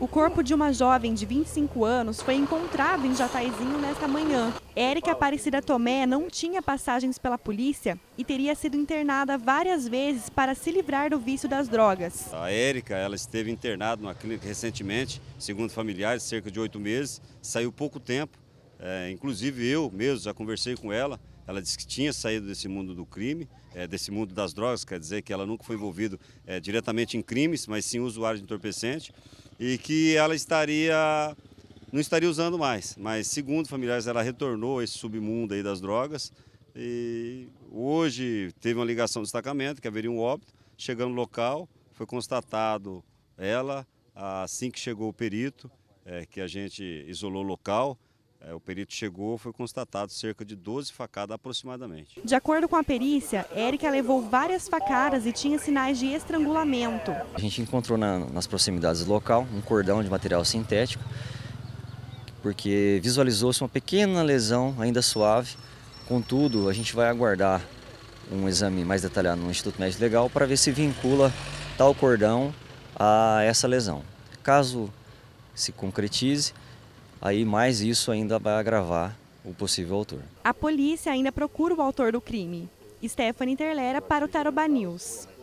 O corpo de uma jovem de 25 anos foi encontrado em Jataizinho nesta manhã. Érica Aparecida Tomé não tinha passagens pela polícia e teria sido internada várias vezes para se livrar do vício das drogas. A Érica, ela esteve internada numa clínica recentemente, segundo familiares, cerca de oito meses, saiu pouco tempo. É, inclusive eu mesmo já conversei com ela, ela disse que tinha saído desse mundo do crime, é, desse mundo das drogas, quer dizer que ela nunca foi envolvida é, diretamente em crimes, mas sim usuário de entorpecente e que ela estaria não estaria usando mais. Mas segundo familiares, ela retornou a esse submundo aí das drogas e hoje teve uma ligação de destacamento que haveria um óbito. Chegando no local, foi constatado ela assim que chegou o perito, é, que a gente isolou o local é, o perito chegou, foi constatado cerca de 12 facadas aproximadamente. De acordo com a perícia, Érica levou várias facadas e tinha sinais de estrangulamento. A gente encontrou na, nas proximidades do local um cordão de material sintético, porque visualizou-se uma pequena lesão ainda suave. Contudo, a gente vai aguardar um exame mais detalhado no Instituto Médico Legal para ver se vincula tal cordão a essa lesão. Caso se concretize, aí mais isso ainda vai agravar o possível autor. A polícia ainda procura o autor do crime. Stephanie Terlera para o Taroba News.